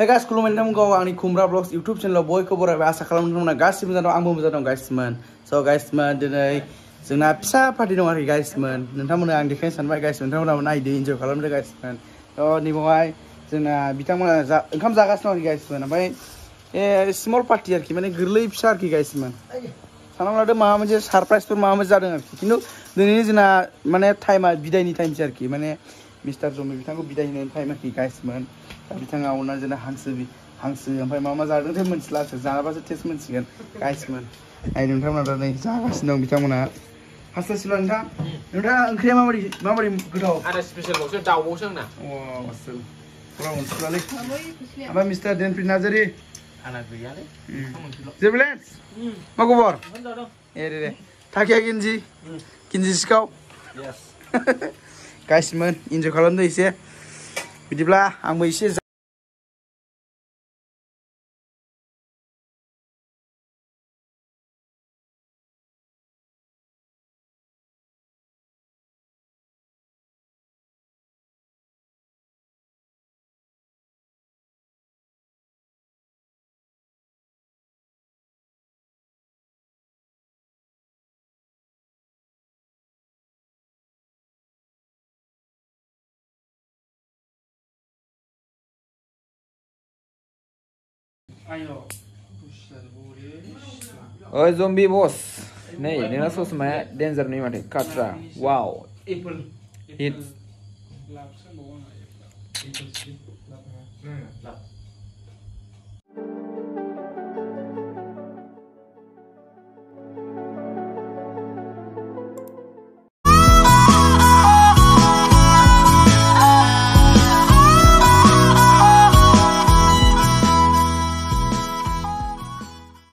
হেগাইস কুলুমেন্টাম গাঁও আমি খুমরা ব্লগস ইউটিউব চেনেল বয়কবর আশা খালামনো গাছিম জানো আমি জানো গাইসমান সো গাইসমান দিনই জোনা পিসা পার্টি দোকি গাইসমান নামে আমি দেখে সানবাই গাইসমান নাই এনজয় খালামে গাইসমান তো নিবাই জোনা বিথামা ওখাম জাগাছিল আর কি গাইসমান আমি স্মল পার্টি আর কি মানে গরলই পিসা আর কি গাইসমান সানাম লাদে মা মানে সারপ্রাইজ তোর মা মানে জাদ আর কি কিন্তু দিনই জোনা মানে টাইমা বিদায়নি টাইমছে আর কি মানে मिस्टार जम्बि बिथांखौ बिदाय होनो फायमाखि गाइसमोन दा बिथाङा अननानै जोंना हांसो हांसो ओमफ्राय मा मा जादों थे मिथिला जाबासो टेस्ट मोनसिगोन गाइसमोन आइ नोंथांमोना दा नै जागासिनो दं बिथांमोना हास्लायसिल' नोंथां नोंथाङा ओंख्रिया माबायदि माबायदि गोथाव आरो स्पेशेलबावसो दाउबावसो आंना असल अनसुलालै ओमफ्राय मिस्टार देनप्रित नार्जारी आंना गैयालै जेबुलेन्स मा खबर ए दे दे थाखिया गिन्जि गिन्जि सिखाव guys 们，今朝讨论的一些，不记不啦，俺们一些。Oi, z o m b i boss. n e i dina sås med den s nye m ni m a r k e r Katra. Wow. Hit.